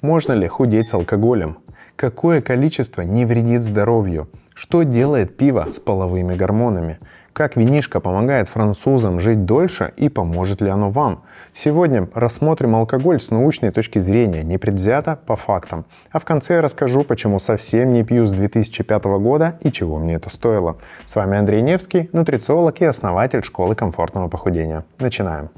Можно ли худеть с алкоголем? Какое количество не вредит здоровью? Что делает пиво с половыми гормонами? Как винишко помогает французам жить дольше и поможет ли оно вам? Сегодня рассмотрим алкоголь с научной точки зрения, не предвзято по фактам. А в конце я расскажу, почему совсем не пью с 2005 года и чего мне это стоило. С вами Андрей Невский, нутрициолог и основатель школы комфортного похудения. Начинаем.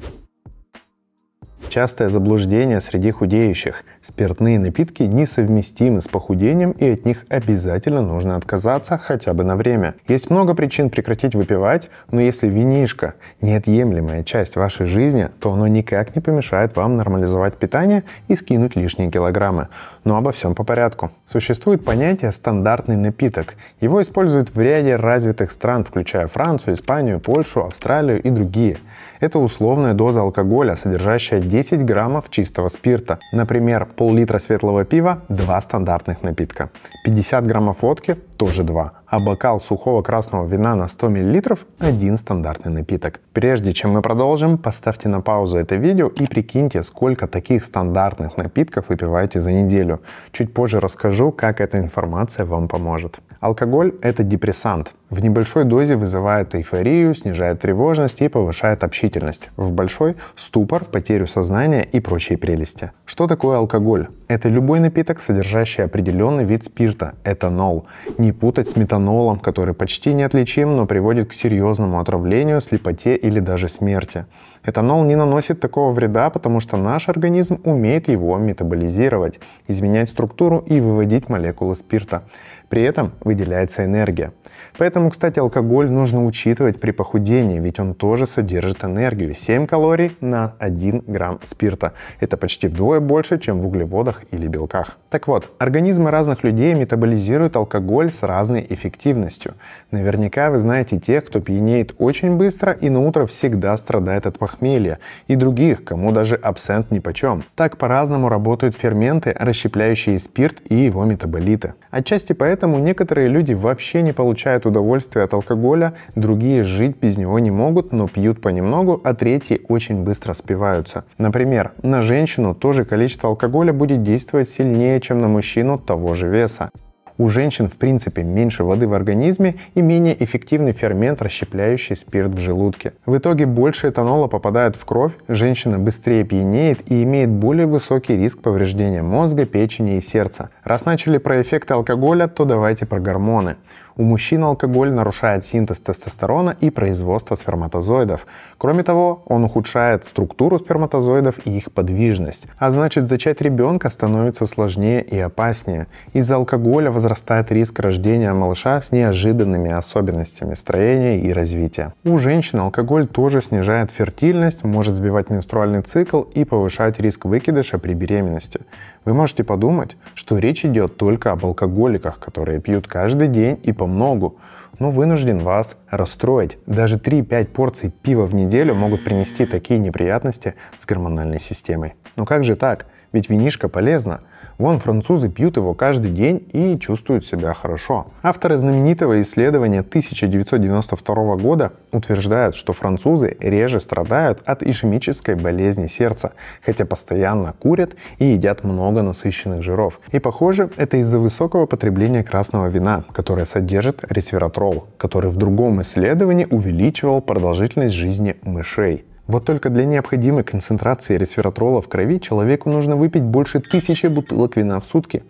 Частое заблуждение среди худеющих. Спиртные напитки несовместимы с похудением и от них обязательно нужно отказаться хотя бы на время. Есть много причин прекратить выпивать, но если винишка – неотъемлемая часть вашей жизни, то оно никак не помешает вам нормализовать питание и скинуть лишние килограммы. Но обо всем по порядку. Существует понятие «стандартный напиток». Его используют в ряде развитых стран, включая Францию, Испанию, Польшу, Австралию и другие – это условная доза алкоголя, содержащая 10 граммов чистого спирта. Например, пол-литра светлого пива – два стандартных напитка. 50 граммов водки – тоже два а бокал сухого красного вина на 100 мл – один стандартный напиток. Прежде чем мы продолжим, поставьте на паузу это видео и прикиньте, сколько таких стандартных напитков выпиваете за неделю. Чуть позже расскажу, как эта информация вам поможет. Алкоголь – это депрессант. В небольшой дозе вызывает эйфорию, снижает тревожность и повышает общительность. В большой – ступор, потерю сознания и прочие прелести. Что такое алкоголь? Это любой напиток, содержащий определенный вид спирта – этанол. Не путать с метанолом метанолом, который почти неотличим, но приводит к серьезному отравлению, слепоте или даже смерти. Этанол не наносит такого вреда, потому что наш организм умеет его метаболизировать, изменять структуру и выводить молекулы спирта. При этом выделяется энергия. Поэтому, кстати, алкоголь нужно учитывать при похудении, ведь он тоже содержит энергию. 7 калорий на 1 грамм спирта. Это почти вдвое больше, чем в углеводах или белках. Так вот, организмы разных людей метаболизируют алкоголь с разной эффективностью. Наверняка вы знаете тех, кто пьянеет очень быстро и на утро всегда страдает от похмелья, и других, кому даже абсент нипочем. Так по-разному работают ферменты, расщепляющие спирт и его метаболиты. Отчасти поэтому некоторые люди вообще не получают получают удовольствие от алкоголя, другие жить без него не могут, но пьют понемногу, а третьи очень быстро спиваются. Например, на женщину то же количество алкоголя будет действовать сильнее, чем на мужчину того же веса. У женщин в принципе меньше воды в организме и менее эффективный фермент, расщепляющий спирт в желудке. В итоге больше этанола попадает в кровь, женщина быстрее пьянеет и имеет более высокий риск повреждения мозга, печени и сердца. Раз начали про эффекты алкоголя, то давайте про гормоны. У мужчин алкоголь нарушает синтез тестостерона и производство сперматозоидов. Кроме того, он ухудшает структуру сперматозоидов и их подвижность. А значит, зачать ребенка становится сложнее и опаснее. Из-за алкоголя возрастает риск рождения малыша с неожиданными особенностями строения и развития. У женщин алкоголь тоже снижает фертильность, может сбивать менструальный цикл и повышать риск выкидыша при беременности. Вы можете подумать, что речь идет только об алкоголиках, которые пьют каждый день и помогают ногу, но ну, вынужден вас расстроить. Даже 3-5 порций пива в неделю могут принести такие неприятности с гормональной системой. Но ну, как же так? Ведь винишко полезно. Вон французы пьют его каждый день и чувствуют себя хорошо. Авторы знаменитого исследования 1992 года утверждают, что французы реже страдают от ишемической болезни сердца, хотя постоянно курят и едят много насыщенных жиров. И похоже, это из-за высокого потребления красного вина, которое содержит ресвератрол, который в другом исследовании увеличивал продолжительность жизни мышей. Вот только для необходимой концентрации ресвератрола в крови человеку нужно выпить больше тысячи бутылок вина в сутки.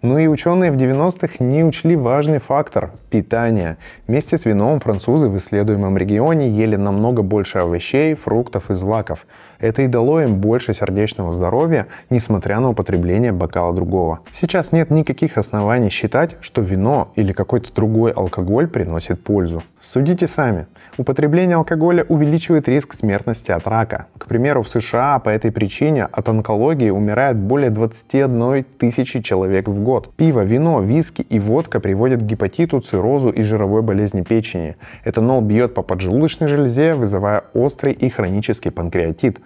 Ну и ученые в 90-х не учли важный фактор – питание. Вместе с вином французы в исследуемом регионе ели намного больше овощей, фруктов и злаков. Это и дало им больше сердечного здоровья, несмотря на употребление бокала другого. Сейчас нет никаких оснований считать, что вино или какой-то другой алкоголь приносит пользу. Судите сами. Употребление алкоголя увеличивает риск смертности от рака. К примеру, в США по этой причине от онкологии умирает более 21 тысячи человек в год. Пиво, вино, виски и водка приводят к гепатиту, циррозу и жировой болезни печени. Этанол бьет по поджелудочной железе, вызывая острый и хронический панкреатит,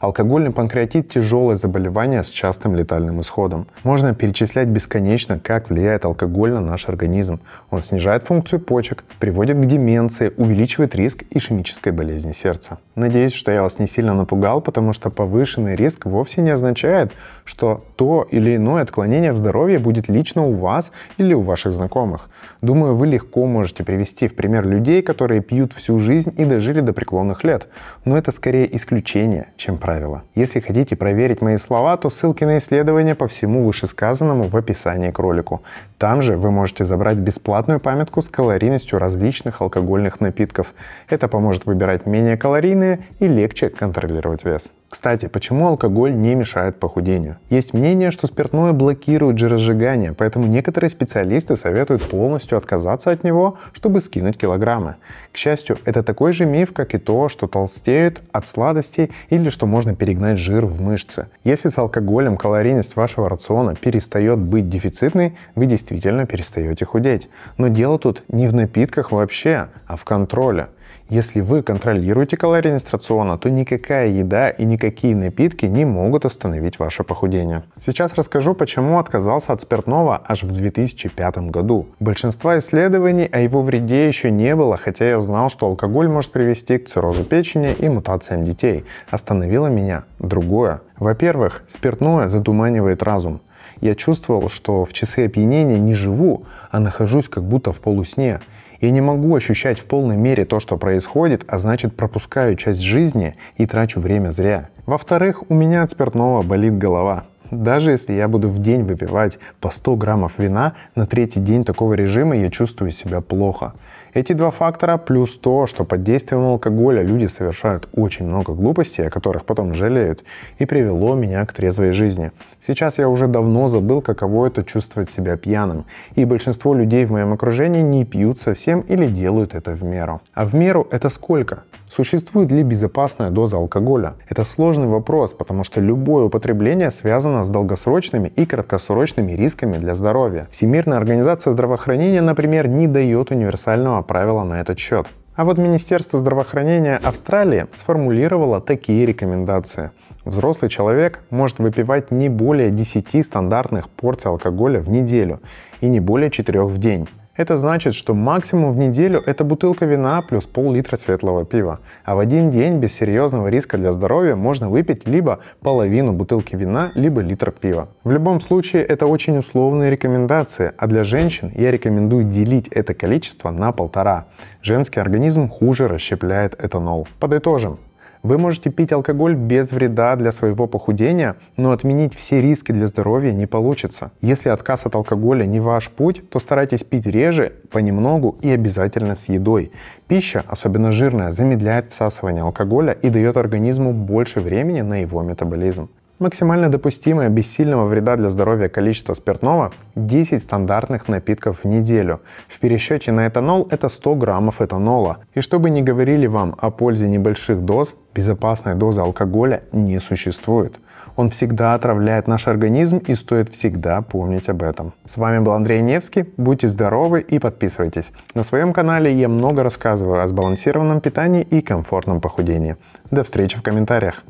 Алкогольный панкреатит – тяжелое заболевание с частым летальным исходом. Можно перечислять бесконечно, как влияет алкоголь на наш организм. Он снижает функцию почек, приводит к деменции, увеличивает риск ишемической болезни сердца. Надеюсь, что я вас не сильно напугал, потому что повышенный риск вовсе не означает, что то или иное отклонение в здоровье будет лично у вас или у ваших знакомых. Думаю, вы легко можете привести в пример людей, которые пьют всю жизнь и дожили до преклонных лет. Но это скорее исключение, чем правило правила. Если хотите проверить мои слова, то ссылки на исследования по всему вышесказанному в описании к ролику. Там же вы можете забрать бесплатную памятку с калорийностью различных алкогольных напитков. Это поможет выбирать менее калорийные и легче контролировать вес. Кстати, почему алкоголь не мешает похудению? Есть мнение, что спиртное блокирует жиросжигание, поэтому некоторые специалисты советуют полностью отказаться от него, чтобы скинуть килограммы. К счастью, это такой же миф, как и то, что толстеют от сладостей или что можно перегнать жир в мышцы. Если с алкоголем калорийность вашего рациона перестает быть дефицитной, вы действительно перестаете худеть. Но дело тут не в напитках вообще, а в контроле. Если вы контролируете калорийность рациона, то никакая еда и никакие напитки не могут остановить ваше похудение. Сейчас расскажу, почему отказался от спиртного аж в 2005 году. Большинство исследований о его вреде еще не было, хотя я знал, что алкоголь может привести к циррозу печени и мутациям детей. Остановило меня другое. Во-первых, спиртное задуманивает разум. Я чувствовал, что в часы опьянения не живу, а нахожусь как будто в полусне. Я не могу ощущать в полной мере то, что происходит, а значит пропускаю часть жизни и трачу время зря. Во-вторых, у меня от спиртного болит голова. Даже если я буду в день выпивать по 100 граммов вина, на третий день такого режима я чувствую себя плохо. Эти два фактора плюс то, что под действием алкоголя люди совершают очень много глупостей, о которых потом жалеют, и привело меня к трезвой жизни. Сейчас я уже давно забыл, каково это чувствовать себя пьяным, и большинство людей в моем окружении не пьют совсем или делают это в меру. А в меру это сколько? Существует ли безопасная доза алкоголя? Это сложный вопрос, потому что любое употребление связано с долгосрочными и краткосрочными рисками для здоровья. Всемирная организация здравоохранения, например, не дает универсального правила на этот счет. А вот Министерство здравоохранения Австралии сформулировало такие рекомендации. Взрослый человек может выпивать не более 10 стандартных порций алкоголя в неделю и не более 4 в день. Это значит, что максимум в неделю это бутылка вина плюс пол-литра светлого пива. А в один день без серьезного риска для здоровья можно выпить либо половину бутылки вина, либо литр пива. В любом случае это очень условные рекомендации, а для женщин я рекомендую делить это количество на полтора. Женский организм хуже расщепляет этанол. Подытожим. Вы можете пить алкоголь без вреда для своего похудения, но отменить все риски для здоровья не получится. Если отказ от алкоголя не ваш путь, то старайтесь пить реже, понемногу и обязательно с едой. Пища, особенно жирная, замедляет всасывание алкоголя и дает организму больше времени на его метаболизм. Максимально допустимое без сильного вреда для здоровья количество спиртного – 10 стандартных напитков в неделю. В пересчете на этанол это 100 граммов этанола. И чтобы не говорили вам о пользе небольших доз, безопасной дозы алкоголя не существует. Он всегда отравляет наш организм и стоит всегда помнить об этом. С вами был Андрей Невский, будьте здоровы и подписывайтесь. На своем канале я много рассказываю о сбалансированном питании и комфортном похудении. До встречи в комментариях.